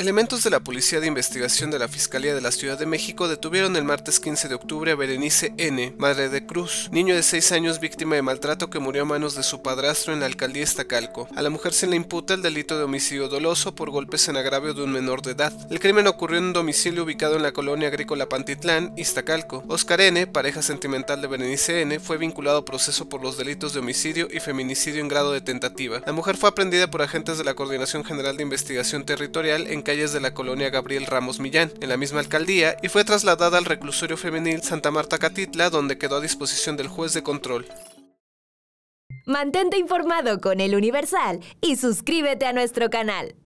Elementos de la Policía de Investigación de la Fiscalía de la Ciudad de México detuvieron el martes 15 de octubre a Berenice N., madre de Cruz, niño de 6 años víctima de maltrato que murió a manos de su padrastro en la alcaldía Estacalco. A la mujer se le imputa el delito de homicidio doloso por golpes en agravio de un menor de edad. El crimen ocurrió en un domicilio ubicado en la colonia agrícola Pantitlán, Iztacalco. Oscar N., pareja sentimental de Berenice N., fue vinculado a proceso por los delitos de homicidio y feminicidio en grado de tentativa. La mujer fue aprendida por agentes de la Coordinación General de Investigación Territorial en calles de la colonia Gabriel Ramos Millán, en la misma alcaldía, y fue trasladada al reclusorio femenil Santa Marta Catitla, donde quedó a disposición del juez de control. Mantente informado con El Universal y suscríbete a nuestro canal.